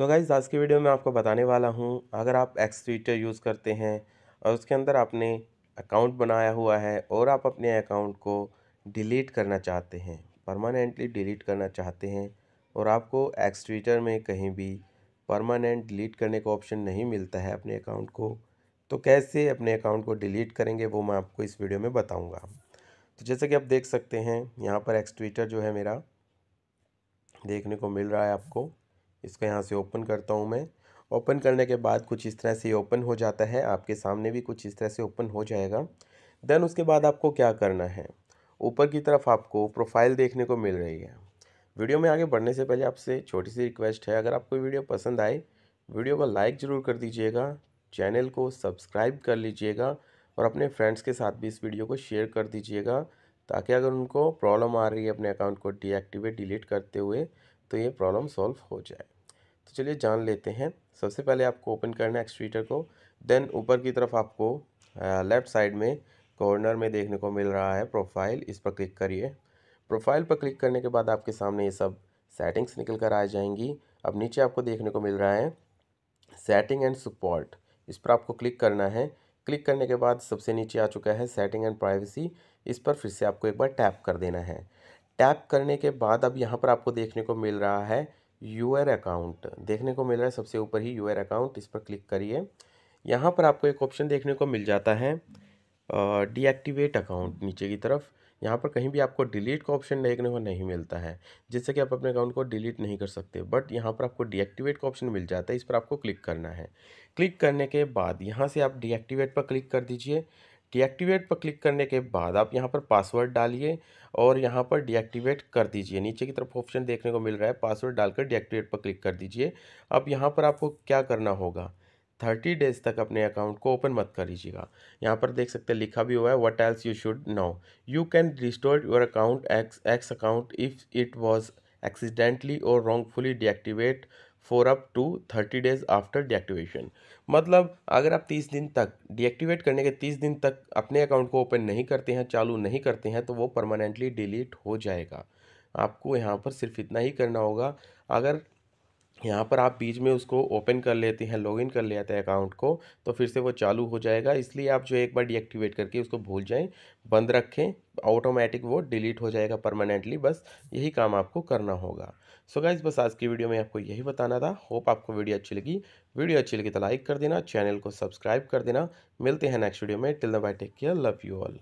so guys आज की video में आपको बताने वाला हूँ अगर आप एक्स ट्विटर यूज़ करते हैं और उसके अंदर आपने अकाउंट बनाया हुआ है और आप अपने अकाउंट को डिलीट करना चाहते हैं परमानेंटली डिलीट करना चाहते हैं और आपको एक्स ट्विटर में कहीं भी परमानेंट डिलीट करने का ऑप्शन नहीं मिलता है अपने अकाउंट को तो कैसे अपने अकाउंट को डिलीट करेंगे वो मैं आपको इस वीडियो में बताऊँगा तो जैसे कि आप देख सकते हैं यहाँ पर एक्स ट्विटर जो है मेरा देखने को मिल रहा है आपको इसको यहाँ से ओपन करता हूँ मैं ओपन करने के बाद कुछ इस तरह से ओपन हो जाता है आपके सामने भी कुछ इस तरह से ओपन हो जाएगा देन उसके बाद आपको क्या करना है ऊपर की तरफ आपको प्रोफाइल देखने को मिल रही है वीडियो में आगे बढ़ने से पहले आपसे छोटी सी रिक्वेस्ट है अगर आपको वीडियो पसंद आए वीडियो को लाइक ज़रूर कर दीजिएगा चैनल को सब्सक्राइब कर लीजिएगा और अपने फ्रेंड्स के साथ भी इस वीडियो को शेयर कर दीजिएगा ताकि अगर उनको प्रॉब्लम आ रही है अपने अकाउंट को डीएक्टिवेट डिलीट करते हुए तो ये प्रॉब्लम सॉल्व हो जाए तो चलिए जान लेते हैं सबसे पहले आपको ओपन करना है एक्सट्रीटर को देन ऊपर की तरफ आपको लेफ़्ट साइड में कॉर्नर में देखने को मिल रहा है प्रोफाइल इस पर क्लिक करिए प्रोफाइल पर क्लिक करने के बाद आपके सामने ये सब सेटिंग्स निकल कर आ जाएंगी अब नीचे आपको देखने को मिल रहा है सेटिंग एंड सपोर्ट इस पर आपको क्लिक करना है क्लिक करने के बाद सबसे नीचे आ चुका है सेटिंग एंड प्राइवेसी इस पर फिर से आपको एक बार टैप कर देना है टैप करने के बाद अब यहाँ पर आपको देखने को मिल रहा है यूआर अकाउंट देखने को मिल रहा है सबसे ऊपर ही यूआर अकाउंट इस पर क्लिक करिए यहाँ पर आपको एक ऑप्शन देखने को मिल जाता है डीएक्टिवेट अकाउंट नीचे की तरफ यहाँ पर कहीं भी आपको डिलीट का ऑप्शन देखने को नहीं मिलता है जिससे कि आप अपने अकाउंट को डिलीट नहीं कर सकते बट यहाँ पर आपको डीएक्टिवेट का ऑप्शन मिल जाता है इस पर आपको क्लिक करना है क्लिक करने के बाद यहाँ से आप डीएक्टिवेट पर क्लिक कर दीजिए डीएक्टिवेट पर क्लिक करने के बाद आप यहाँ पर पासवर्ड डालिए और यहाँ पर डीएक्टिवेट कर दीजिए नीचे की तरफ ऑप्शन देखने को मिल रहा है पासवर्ड डालकर डीएक्टिवेट पर क्लिक कर दीजिए अब यहाँ पर आपको क्या करना होगा थर्टी डेज़ तक अपने अकाउंट को ओपन मत कर लीजिएगा यहाँ पर देख सकते हैं लिखा भी हुआ है what else you should know you can restore your account X X account if it was accidentally और wrongfully deactivate for up to thirty days after deactivation मतलब अगर आप तीस दिन तक डीएक्टिवेट करने के तीस दिन तक अपने अकाउंट को ओपन नहीं करते हैं चालू नहीं करते हैं तो वो परमानेंटली डिलीट हो जाएगा आपको यहाँ पर सिर्फ इतना ही करना होगा अगर यहाँ पर आप बीच में उसको ओपन कर लेते हैं लॉगिन कर लेते हैं अकाउंट को तो फिर से वो चालू हो जाएगा इसलिए आप जो एक बार डीएक्टिवेट करके उसको भूल जाएं बंद रखें ऑटोमेटिक वो डिलीट हो जाएगा परमानेंटली बस यही काम आपको करना होगा सो so गाइज बस आज की वीडियो में आपको यही बताना था होप आपको वीडियो अच्छी लगी वीडियो अच्छी लगी तो लाइक कर देना चैनल को सब्सक्राइब कर देना मिलते हैं नेक्स्ट वीडियो में till the bye take care love you all